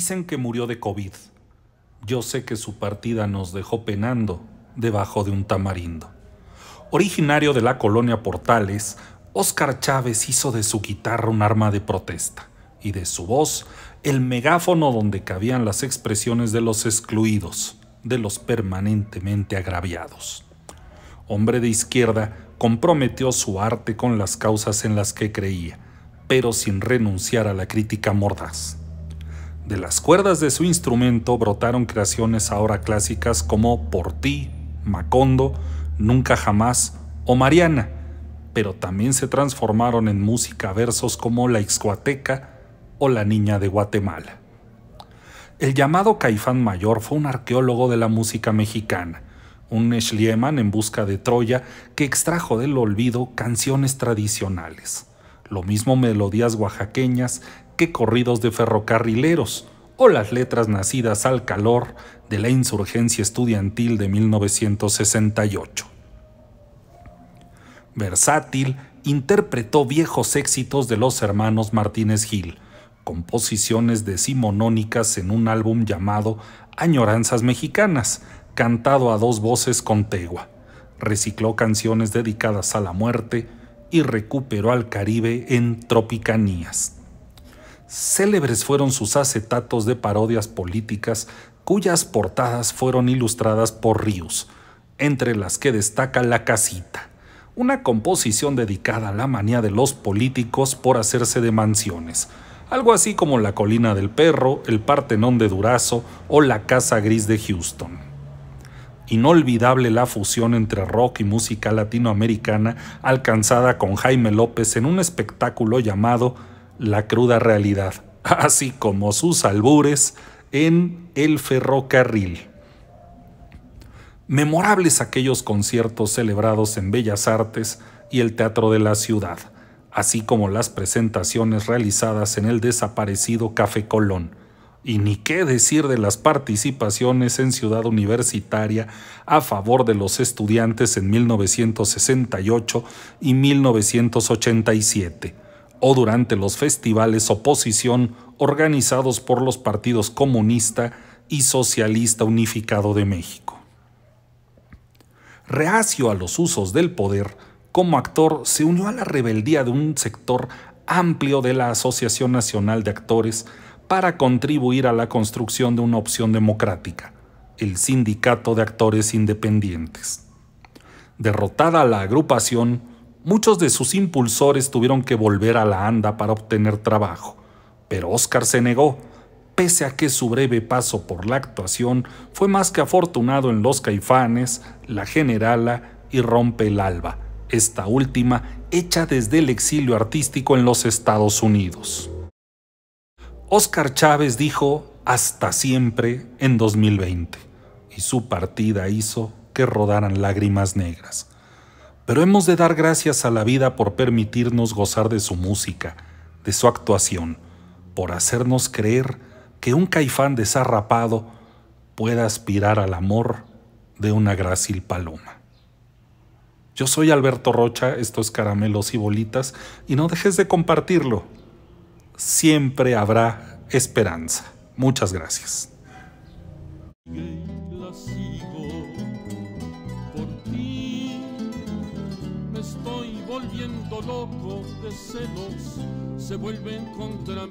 dicen que murió de COVID. Yo sé que su partida nos dejó penando debajo de un tamarindo. Originario de la colonia Portales, Oscar Chávez hizo de su guitarra un arma de protesta y de su voz el megáfono donde cabían las expresiones de los excluidos, de los permanentemente agraviados. Hombre de izquierda, comprometió su arte con las causas en las que creía, pero sin renunciar a la crítica mordaz. De las cuerdas de su instrumento brotaron creaciones ahora clásicas como Por ti, Macondo, Nunca Jamás o Mariana, pero también se transformaron en música versos como La Ixcuateca o La Niña de Guatemala. El llamado Caifán Mayor fue un arqueólogo de la música mexicana, un Schliemann en busca de Troya que extrajo del olvido canciones tradicionales, lo mismo melodías oaxaqueñas corridos de ferrocarrileros o las letras nacidas al calor de la insurgencia estudiantil de 1968. Versátil interpretó viejos éxitos de los hermanos Martínez Gil, composiciones decimonónicas en un álbum llamado Añoranzas Mexicanas, cantado a dos voces con tegua. Recicló canciones dedicadas a la muerte y recuperó al Caribe en Tropicanías. Célebres fueron sus acetatos de parodias políticas cuyas portadas fueron ilustradas por Ríos, entre las que destaca La Casita, una composición dedicada a la manía de los políticos por hacerse de mansiones, algo así como La Colina del Perro, El Partenón de Durazo o La Casa Gris de Houston inolvidable la fusión entre rock y música latinoamericana alcanzada con Jaime López en un espectáculo llamado la cruda realidad, así como sus albures en el ferrocarril. Memorables aquellos conciertos celebrados en Bellas Artes y el Teatro de la Ciudad, así como las presentaciones realizadas en el desaparecido Café Colón. Y ni qué decir de las participaciones en Ciudad Universitaria a favor de los estudiantes en 1968 y 1987 o durante los festivales oposición organizados por los partidos comunista y socialista unificado de México. Reacio a los usos del poder, como actor se unió a la rebeldía de un sector amplio de la Asociación Nacional de Actores para contribuir a la construcción de una opción democrática, el Sindicato de Actores Independientes. Derrotada la agrupación, Muchos de sus impulsores tuvieron que volver a la anda para obtener trabajo, pero Oscar se negó, pese a que su breve paso por la actuación fue más que afortunado en Los Caifanes, La Generala y Rompe el Alba, esta última hecha desde el exilio artístico en los Estados Unidos. Oscar Chávez dijo hasta siempre en 2020 y su partida hizo que rodaran lágrimas negras pero hemos de dar gracias a la vida por permitirnos gozar de su música, de su actuación, por hacernos creer que un caifán desarrapado pueda aspirar al amor de una grácil paloma. Yo soy Alberto Rocha, esto es caramelos y bolitas, y no dejes de compartirlo. Siempre habrá esperanza. Muchas gracias. volviendo loco de celos, se vuelven contra mí.